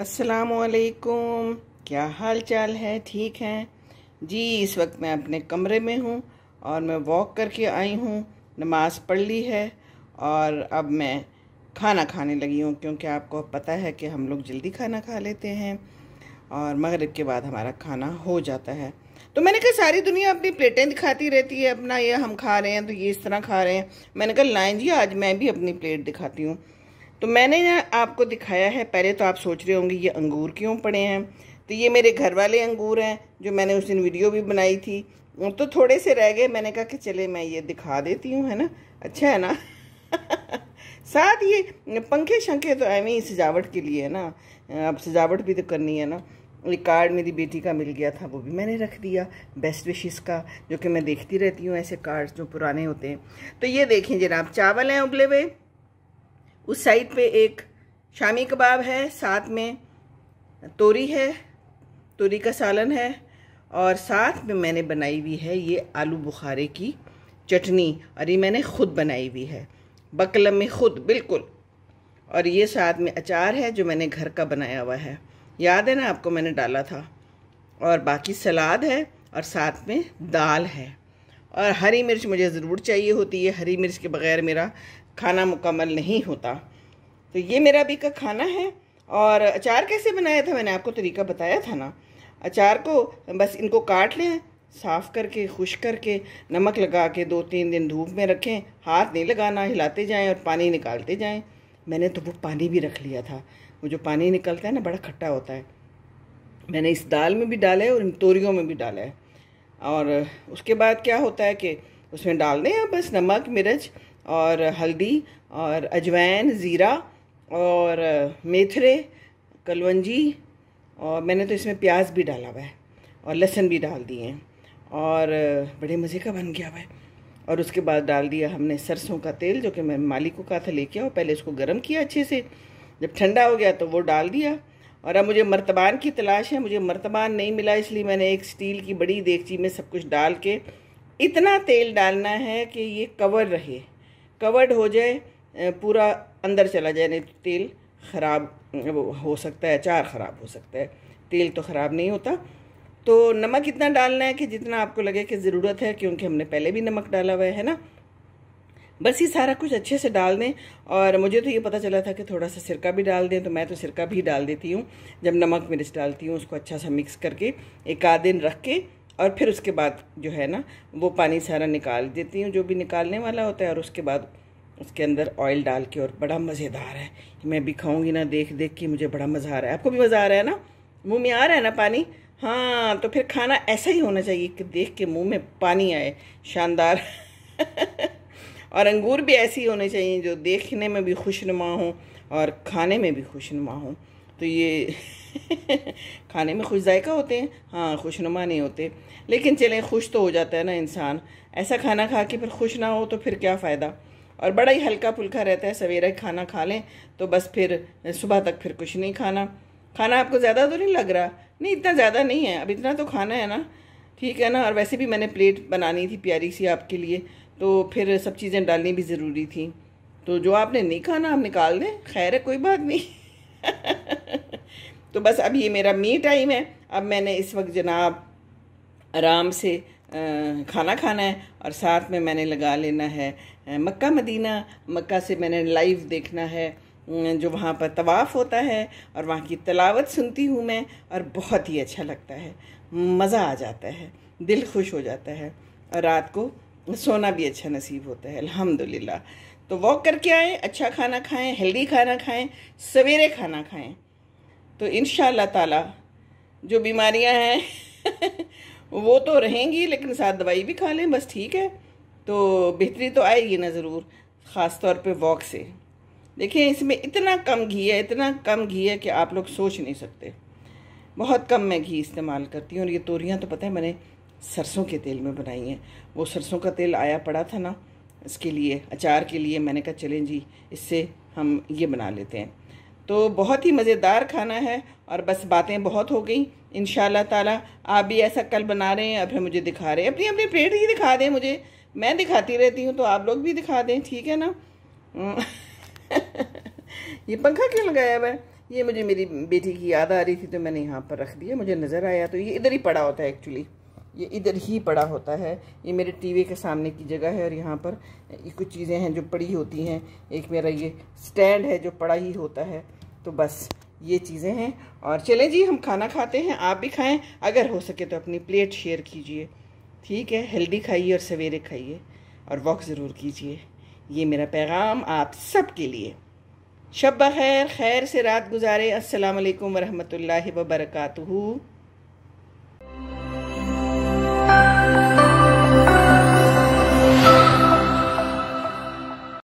असलकुम क्या हाल चाल है ठीक है जी इस वक्त मैं अपने कमरे में हूँ और मैं वॉक करके आई हूँ नमाज़ पढ़ ली है और अब मैं खाना खाने लगी हूँ क्योंकि आपको पता है कि हम लोग जल्दी खाना खा लेते हैं और मगरब के बाद हमारा खाना हो जाता है तो मैंने कहा सारी दुनिया अपनी प्लेटें दिखाती रहती है अपना ये हम खा रहे हैं तो ये इस तरह खा रहे हैं मैंने कहा लाइन जी आज मैं भी अपनी प्लेट दिखाती हूँ तो मैंने ना आपको दिखाया है पहले तो आप सोच रहे होंगे ये अंगूर क्यों पड़े हैं तो ये मेरे घर वाले अंगूर हैं जो मैंने उस दिन वीडियो भी बनाई थी तो थोड़े से रह गए मैंने कहा कि चले मैं ये दिखा देती हूँ है ना अच्छा है ना साथ ये पंखे शंखे तो एवं ही सजावट के लिए है ना अब सजावट भी तो करनी है ना एक कार्ड मेरी बेटी का मिल गया था वो भी मैंने रख दिया बेस्ट विशेस का जो कि मैं देखती रहती हूँ ऐसे कार्ड्स जो पुराने होते हैं तो ये देखें जनाब चावल हैं उबले हुए उस साइड पे एक शामी कबाब है साथ में तोरी है तोरी का सालन है और साथ में मैंने बनाई हुई है ये आलू बुखारे की चटनी और ये मैंने ख़ुद बनाई हुई है बकलम में ख़ुद बिल्कुल और ये साथ में अचार है जो मैंने घर का बनाया हुआ है याद है ना आपको मैंने डाला था और बाकी सलाद है और साथ में दाल है और हरी मिर्च मुझे ज़रूर चाहिए होती है हरी मिर्च के बग़ैर मेरा खाना मुकम्मल नहीं होता तो ये मेरा अभी का खाना है और अचार कैसे बनाया था मैंने आपको तरीका बताया था ना अचार को बस इनको काट लें साफ़ करके खुश करके नमक लगा के दो तीन दिन धूप में रखें हाथ नहीं लगाना हिलाते जाएं और पानी निकालते जाएं मैंने तो वो पानी भी रख लिया था वो जो पानी निकलता है ना बड़ा खट्टा होता है मैंने इस दाल में भी डाला है और इन तोरियों में भी डाला है और उसके बाद क्या होता है कि उसमें डाल दें बस नमक मिर्च और हल्दी और अजवैन ज़ीरा और मेथरे कलवंजी और मैंने तो इसमें प्याज भी डाला हुआ है और लहसुन भी डाल दिए हैं और बड़े मज़े का बन गया हुआ है और उसके बाद डाल दिया हमने सरसों का तेल जो कि मैं मालिक को कहा था लेके आओ पहले उसको गर्म किया अच्छे से जब ठंडा हो गया तो वो डाल दिया और अब मुझे मर्तबान की तलाश है मुझे मर्तबान नहीं मिला इसलिए मैंने एक स्टील की बड़ी देगची में सब कुछ डाल के इतना तेल डालना है कि ये कवर रहे कवर्ड हो जाए पूरा अंदर चला जाए नहीं तो तेल ख़राब हो सकता है अचार ख़राब हो सकता है तेल तो ख़राब नहीं होता तो नमक इतना डालना है कि जितना आपको लगे कि ज़रूरत है क्योंकि हमने पहले भी नमक डाला हुआ है ना बस ये सारा कुछ अच्छे से डाल दें और मुझे तो ये पता चला था कि थोड़ा सा सिरका भी डाल दें तो मैं तो सिरका भी डाल देती हूँ जब नमक मिर्च डालती हूँ उसको अच्छा सा मिक्स करके एक आध दिन रख के और फिर उसके बाद जो है ना वो पानी सारा निकाल देती हूँ जो भी निकालने वाला होता है और उसके बाद उसके अंदर ऑयल डाल के और बड़ा मज़ेदार है मैं भी खाऊंगी ना देख देख के मुझे बड़ा मज़ा आ रहा है आपको भी मज़ा आ रहा है ना मुँह में आ रहा है ना पानी हाँ तो फिर खाना ऐसा ही होना चाहिए कि देख के मुँह में पानी आए शानदार और अंगूर भी ऐसे ही होने चाहिए जो देखने में भी खुशनुमा हों और खाने में भी खुशनुमा हों तो ये खाने में खुश जायका होते हैं हाँ खुशनुमा नहीं होते लेकिन चलें खुश तो हो जाता है ना इंसान ऐसा खाना खा के फिर खुश ना हो तो फिर क्या फ़ायदा और बड़ा ही हल्का फुल्का रहता है सवेरे खाना खा लें तो बस फिर सुबह तक फिर कुछ नहीं खाना खाना आपको ज़्यादा तो नहीं लग रहा नहीं इतना ज़्यादा नहीं है अब इतना तो खाना है ना ठीक है ना और वैसे भी मैंने प्लेट बनानी थी प्यारी सी आपके लिए तो फिर सब चीज़ें डालनी भी ज़रूरी थी तो जो आपने नहीं खाना आप निकाल दें खैर है कोई बात नहीं तो बस अब ये मेरा मी टाइम है अब मैंने इस वक्त जनाब आराम से खाना खाना है और साथ में मैंने लगा लेना है मक्का मदीना मक्का से मैंने लाइव देखना है जो वहाँ पर तवाफ़ होता है और वहाँ की तलावत सुनती हूँ मैं और बहुत ही अच्छा लगता है मज़ा आ जाता है दिल खुश हो जाता है और रात को सोना भी अच्छा नसीब होता है अल्हम्दुलिल्लाह तो वॉक करके आएँ अच्छा खाना खाएँ हेल्दी खाना खाएँ सवेरे खाना खाएँ तो इन ताला जो बीमारियां हैं वो तो रहेंगी लेकिन साथ दवाई भी खा लें बस ठीक है तो बेहतरी तो आएगी ना ज़रूर ख़ास तौर पे वॉक से देखिए इसमें इतना कम घी है इतना कम घी है कि आप लोग सोच नहीं सकते बहुत कम मैं घी इस्तेमाल करती हूँ और ये तोरियाँ तो पता है मैंने सरसों के तेल में बनाई हैं वो सरसों का तेल आया पड़ा था ना इसके लिए अचार के लिए मैंने कहा चलें जी इससे हम ये बना लेते हैं तो बहुत ही मज़ेदार खाना है और बस बातें बहुत हो गई इन ताला आप भी ऐसा कल बना रहे हैं और फिर मुझे दिखा रहे हैं अपनी अपनी प्लेट ही दिखा दें मुझे मैं दिखाती रहती हूँ तो आप लोग भी दिखा दें ठीक है ना हम्म। ये पंखा क्यों लगाया हुआ है ये मुझे मेरी बेटी की याद आ रही थी तो मैंने यहाँ पर रख दिया मुझे नज़र आया तो ये इधर ही पड़ा होता है एक्चुअली ये इधर ही पड़ा होता है ये मेरे टीवी के सामने की जगह है और यहाँ पर कुछ चीज़ें हैं जो पड़ी होती हैं एक मेरा ये स्टैंड है जो पड़ा ही होता है तो बस ये चीज़ें हैं और चलें जी हम खाना खाते हैं आप भी खाएं अगर हो सके तो अपनी प्लेट शेयर कीजिए ठीक है हेल्दी खाइए और सवेरे खाइए और वॉक ज़रूर कीजिए ये मेरा पैगाम आप सब के लिए शब खैर खैर से रात गुजारे असलकम वरहमल वरकू